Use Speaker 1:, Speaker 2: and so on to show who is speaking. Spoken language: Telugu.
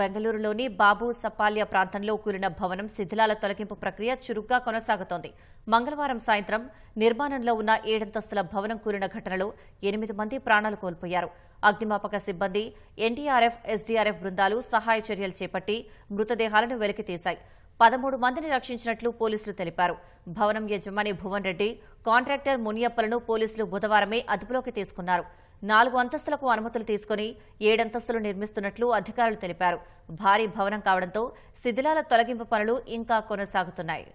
Speaker 1: బెంగళూరులోని బాబు సపాల్య ప్రాంతంలో కూలిన భవనం శిథిలాల తొలగింపు ప్రక్రియ చురుగ్గా కొనసాగుతోంది మంగళవారం సాయంత్రం నిర్మాణంలో ఉన్న ఏడంతస్తుల భవనం కూలిన ఘటనలో ఎనిమిది మంది ప్రాణాలు కోల్పోయారు అగ్నిమాపక సిబ్బంది ఎన్డీఆర్ఎఫ్ ఎస్డీఆర్ఎఫ్ బృందాలు సహాయ చర్యలు చేపట్టి మృతదేహాలను వెలికితీశాయి పదమూడు మందిని రక్షించినట్లు పోలీసులు తెలిపారు భవనం యజమాని భువన్ రెడ్డి కాంట్రాక్టర్ మునియప్పలను పోలీసులు బుధవారమే అదుపులోకి తీసుకున్నారు నాలుగు అంతస్తులకు అనుమతులు తీసుకుని ఏడంతస్తులు నిర్మిస్తున్నట్లు అధికారులు తెలిపారు భారీ భవనం కావడంతో శిథిలాల తొలగింపు పనులు ఇంకా కొనసాగుతున్నాయి